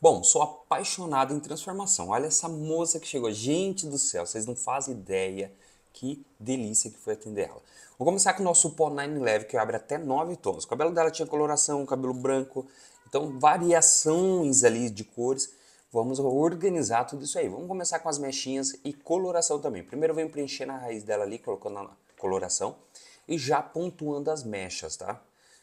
Bom, sou apaixonado em transformação. Olha essa moça que chegou. Gente do céu, vocês não fazem ideia que delícia que foi atender ela. Vou começar com o nosso pó leve que abre até 9 tons. O cabelo dela tinha coloração, cabelo branco. Então, variações ali de cores. Vamos organizar tudo isso aí. Vamos começar com as mechinhas e coloração também. Primeiro venho preencher na raiz dela ali, colocando a coloração. E já pontuando as mechas, tá?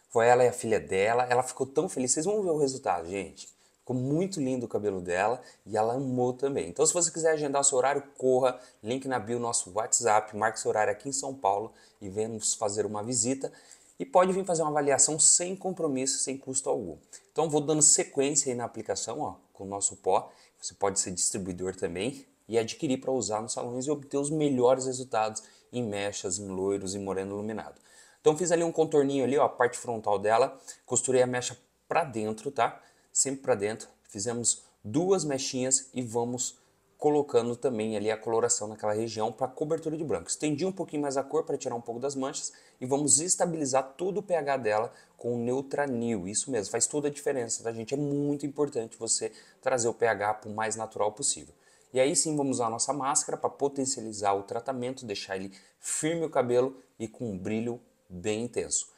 Foi ela e a filha dela. Ela ficou tão feliz. Vocês vão ver o resultado, gente. Ficou muito lindo o cabelo dela e ela amou também. Então, se você quiser agendar o seu horário, corra, link na bio, nosso WhatsApp, marque seu horário aqui em São Paulo e venhamos fazer uma visita. E pode vir fazer uma avaliação sem compromisso, sem custo algum. Então, vou dando sequência aí na aplicação ó, com o nosso pó. Você pode ser distribuidor também e adquirir para usar nos salões e obter os melhores resultados em mechas, em loiros e moreno iluminado. Então, fiz ali um contorninho ali, ó, a parte frontal dela, costurei a mecha para dentro, tá? sempre para dentro, fizemos duas mechinhas e vamos colocando também ali a coloração naquela região para cobertura de branco. Estendi um pouquinho mais a cor para tirar um pouco das manchas e vamos estabilizar todo o pH dela com o Neutranil. Isso mesmo, faz toda a diferença, tá gente? É muito importante você trazer o pH para o mais natural possível. E aí sim vamos usar a nossa máscara para potencializar o tratamento, deixar ele firme o cabelo e com um brilho bem intenso.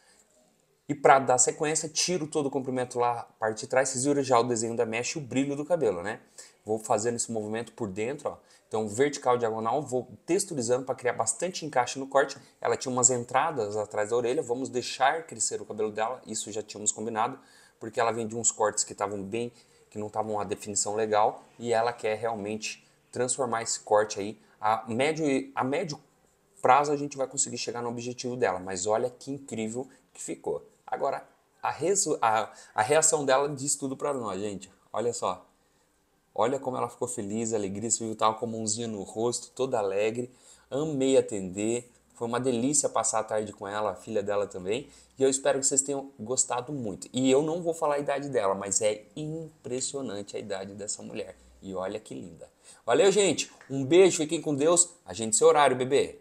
E para dar sequência, tiro todo o comprimento lá, parte de trás, vocês viram já o desenho da mecha e o brilho do cabelo, né? Vou fazendo esse movimento por dentro, ó. Então, vertical, diagonal, vou texturizando para criar bastante encaixe no corte. Ela tinha umas entradas atrás da orelha, vamos deixar crescer o cabelo dela, isso já tínhamos combinado, porque ela vem de uns cortes que estavam bem, que não estavam a definição legal, e ela quer realmente transformar esse corte aí. A médio, a médio prazo a gente vai conseguir chegar no objetivo dela, mas olha que incrível que ficou. Agora, a, a, a reação dela diz tudo para nós, gente. Olha só. Olha como ela ficou feliz, alegria, se viu tal com a mãozinha no rosto, toda alegre. Amei atender. Foi uma delícia passar a tarde com ela, a filha dela também. E eu espero que vocês tenham gostado muito. E eu não vou falar a idade dela, mas é impressionante a idade dessa mulher. E olha que linda. Valeu, gente. Um beijo, fiquem com Deus. A gente seu horário, bebê.